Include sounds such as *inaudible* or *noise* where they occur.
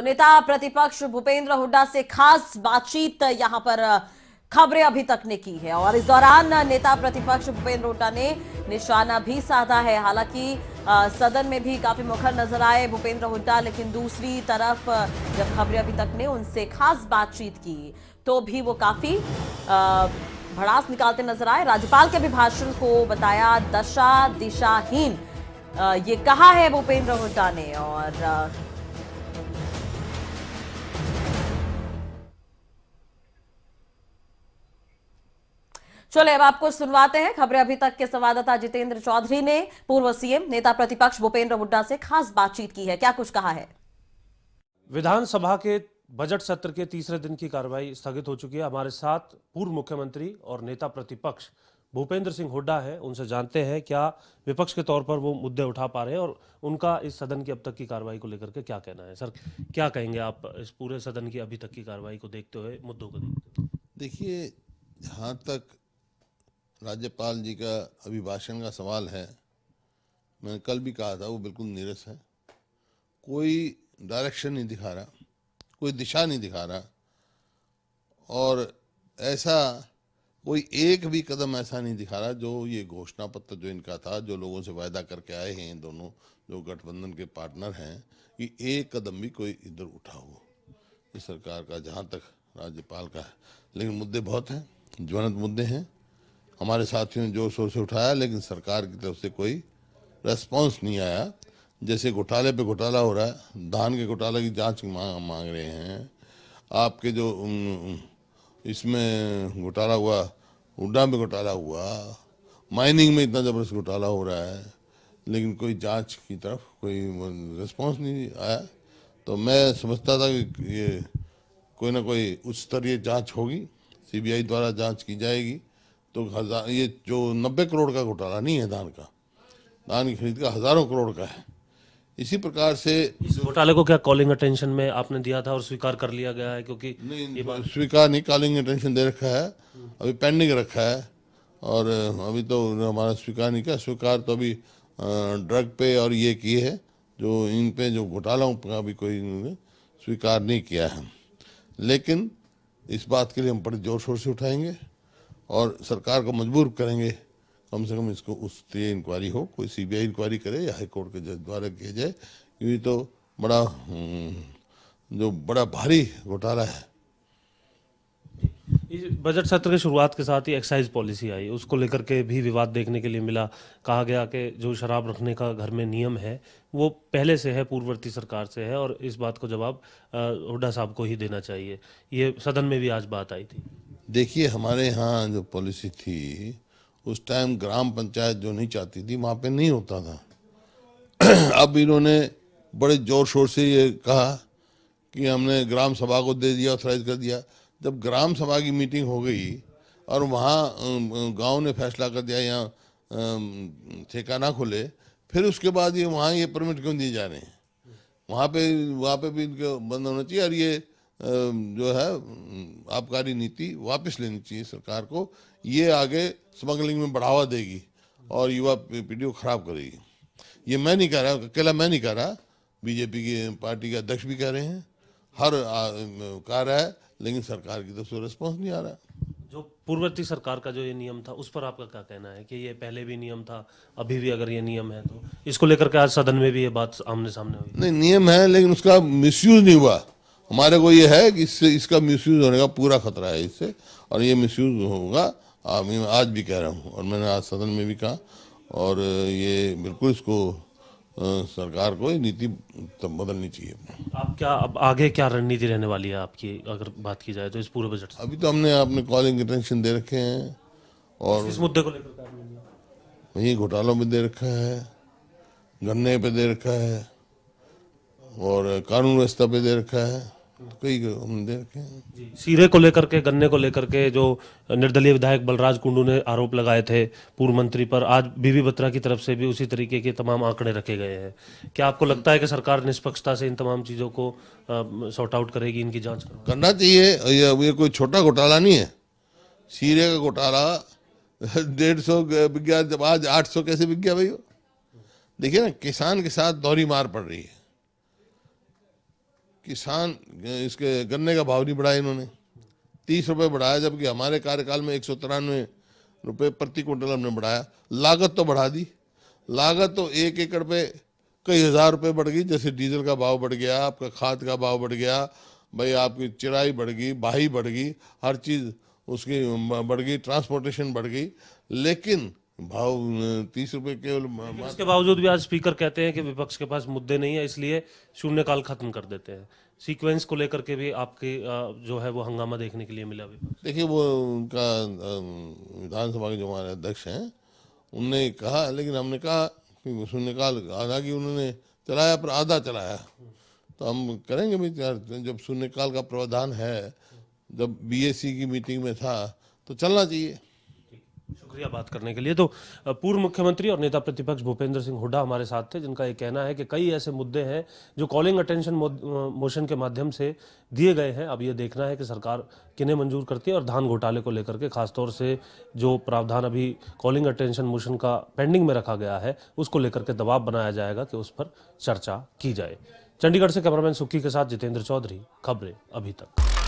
नेता प्रतिपक्ष भूपेंद्र हुड्डा से खास बातचीत यहां पर खबरें अभी तक ने की है और इस दौरान नेता प्रतिपक्ष भूपेंद्र हुड्डा ने निशाना भी साधा है हालांकि सदन में भी काफी मुखर नजर आए भूपेंद्र हुड्डा लेकिन दूसरी तरफ जब खबरें अभी तक ने उनसे खास बातचीत की तो भी वो काफी भड़ास निकालते नजर आए राज्यपाल के अभिभाषण को बताया दशा दिशाहीन ये कहा है भूपेंद्र हुड्डा ने और चले अब आपको सुनवाते हैं खबरें अभी तक के संवाददाता जितेंद्र चौधरी ने पूर्व सीएम नेता प्रतिपक्ष भूपेंद्र हुड्डा से खास बातचीत की है क्या कुछ कहा है विधानसभा के बजट सत्र के तीसरे दिन की कार्रवाई स्थगित हो चुकी है हमारे साथ पूर्व मुख्यमंत्री और नेता प्रतिपक्ष भूपेंद्र सिंह हुड्डा है उनसे जानते हैं क्या विपक्ष के तौर पर वो मुद्दे उठा पा रहे हैं और उनका इस सदन की अब तक की कार्रवाई को लेकर के क्या कहना है सर क्या कहेंगे आप इस पूरे सदन की अभी तक की कार्रवाई को देखते हुए मुद्दों को देखते हुए देखिए जहाँ तक राज्यपाल जी का अभिभाषण का सवाल है मैंने कल भी कहा था वो बिल्कुल नीरस है कोई डायरेक्शन नहीं दिखा रहा कोई दिशा नहीं दिखा रहा और ऐसा कोई एक भी कदम ऐसा नहीं दिखा रहा जो ये घोषणा पत्र जो इनका था जो लोगों से वायदा करके आए हैं दोनों जो गठबंधन के पार्टनर हैं कि एक कदम भी कोई इधर उठा हो इस सरकार का जहाँ तक राज्यपाल का है लेकिन मुद्दे बहुत हैं ज्वलंत मुद्दे हैं हमारे साथियों ने जोर शोर से उठाया लेकिन सरकार की तरफ से कोई रेस्पॉन्स नहीं आया जैसे घोटाले पे घोटाला हो रहा है धान के घोटाले की जांच मांग मांग रहे हैं आपके जो इसमें घोटाला हुआ हुडा में घोटाला हुआ माइनिंग में इतना ज़बरदस्त घोटाला हो रहा है लेकिन कोई जांच की तरफ कोई रिस्पॉन्स नहीं आया तो मैं समझता था कि ये कोई ना कोई उच्च स्तरीय जाँच होगी सीबीआई द्वारा जाँच की जाएगी तो हजार ये जो नब्बे करोड़ का घोटाला नहीं है धान का धान की खरीद का हजारों करोड़ का है इसी प्रकार से इस घोटाले को क्या कॉलिंग अटेंशन में आपने दिया था और स्वीकार कर लिया गया है क्योंकि नहीं स्वीकार नहीं कॉलिंग अटेंशन दे रखा है अभी पेंडिंग रखा है और अभी तो हमारा स्वीकार नहीं किया स्वीकार तो अभी ड्रग पे और ये किए है जो इन पे जो घोटालों का अभी कोई स्वीकार नहीं किया है लेकिन इस बात के लिए हम बड़े जोर शोर से उठाएंगे और सरकार को मजबूर करेंगे कम से कम इसको उससे इंक्वायरी हो कोई सीबीआई इंक्वायरी करे या हाईकोर्ट के जज द्वारा किया जाए क्योंकि तो बड़ा हम्म, जो बड़ा भारी घोटाला है बजट सत्र के शुरुआत के साथ ही एक्साइज पॉलिसी आई उसको लेकर के भी विवाद देखने के लिए मिला कहा गया कि जो शराब रखने का घर में नियम है वो पहले से है पूर्ववर्ती सरकार से है और इस बात को जवाब हुडा साहब को ही देना चाहिए ये सदन में भी आज बात आई थी देखिए हमारे यहाँ जो पॉलिसी थी उस टाइम ग्राम पंचायत जो नहीं चाहती थी वहाँ पे नहीं होता था *clears throat* अब इन्होंने बड़े जोर शोर से ये कहा कि हमने ग्राम सभा को दे दिया ऑथराइज कर दिया जब ग्राम सभा की मीटिंग हो गई और वहाँ गांव ने फैसला कर दिया यहाँ ठेका ना खोले फिर उसके बाद ये वहाँ ये परमिट क्यों दिए जा रहे हैं वहाँ पे वहाँ पे भी इनको बंद होना चाहिए और ये जो है आबकारी नीति वापस लेनी चाहिए सरकार को ये आगे स्मगलिंग में बढ़ावा देगी और युवा पीढ़ी को खराब करेगी ये मैं नहीं कह रहा अकेला मैं नहीं कह रहा बीजेपी की पार्टी के अध्यक्ष भी कह रहे हैं हर कह रहा है लेकिन सरकार की तरफ से रिस्पॉन्स नहीं आ रहा जो पूर्ववर्ती सरकार का जो ये नियम था उस पर आपका क्या कहना है कि ये पहले भी नियम था अभी भी अगर ये नियम है तो इसको लेकर के आज सदन में भी ये बात आमने सामने हुई नहीं नियम है लेकिन उसका मिसयूज नहीं हुआ हमारे को ये है कि इससे इसका मिसयूज होने का पूरा खतरा है इससे और ये मिसयूज होगा हाँ, मैं आज भी कह रहा हूँ और मैंने आज सदन में भी कहा और ये बिल्कुल इसको सरकार को नीति बदलनी चाहिए आप क्या अब आगे क्या रणनीति रहने वाली है आपकी अगर बात की जाए तो इस पूरे बजट अभी तो हमने आपने कॉलिंग अटेंशन दे रखे हैं और इस मुद्दे को लेकर वहीं घोटालों में दे रखा है गन्ने पे दे रखा है और कानून व्यवस्था पे दे रखा है कई हम सीरे को लेकर के गन्ने को लेकर के जो निर्दलीय विधायक बलराज कुंडू ने आरोप लगाए थे पूर्व मंत्री पर आज बीबी बत्रा की तरफ से भी उसी तरीके के तमाम आंकड़े रखे गए हैं क्या आपको लगता है कि सरकार निष्पक्षता से इन तमाम चीज़ों को सॉर्ट आउट करेगी इनकी जाँच करना चाहिए ये कोई छोटा घोटाला नहीं है सीरे का घोटाला डेढ़ सौ बिक गया जब आज आठ सौ कैसे बिक गया भाई देखिए ना किसान के साथ दौरी मार पड़ रही है किसान इसके गन्ने का भाव नहीं बढ़ाया इन्होंने तीस रुपये बढ़ाया जबकि हमारे कार्यकाल में एक सौ तिरानवे रुपये प्रति क्विंटल हमने बढ़ाया लागत तो बढ़ा दी लागत तो एक एकड़ पे कई हज़ार रुपये बढ़ गई जैसे डीजल का भाव बढ़ गया आपका खाद का भाव बढ़ गया भाई आपकी चिराई बढ़ गई बाही बढ़ गई हर चीज़ उसकी बढ़ गई ट्रांसपोर्टेशन बढ़ गई लेकिन भाव तीस रुपए केवल इसके बावजूद भी आज स्पीकर कहते हैं कि विपक्ष के पास मुद्दे नहीं है इसलिए शून्यकाल खत्म कर देते हैं सीक्वेंस को लेकर के भी आपके जो है वो हंगामा देखने के लिए मिला विपक्ष देखिए वो उनका विधानसभा के जो हमारे अध्यक्ष हैं उनने कहा लेकिन हमने कहा कि शून्यकाल आधा की उन्होंने चलाया पर आधा चलाया तो हम करेंगे भी जब शून्यकाल का प्रावधान है जब बी की मीटिंग में था तो चलना चाहिए शुक्रिया बात करने के लिए तो पूर्व मुख्यमंत्री और नेता प्रतिपक्ष भूपेंद्र सिंह हुड्डा हमारे साथ थे जिनका ये कहना है कि कई ऐसे मुद्दे हैं जो कॉलिंग अटेंशन मोशन के माध्यम से दिए गए हैं अब ये देखना है कि सरकार किन्हें मंजूर करती है और धान घोटाले को लेकर के खासतौर से जो प्रावधान अभी कॉलिंग अटेंशन मोशन का पेंडिंग में रखा गया है उसको लेकर के दबाव बनाया जाएगा कि उस पर चर्चा की जाए चंडीगढ़ से कैमरामैन सुक्की के साथ जितेंद्र चौधरी खबरें अभी तक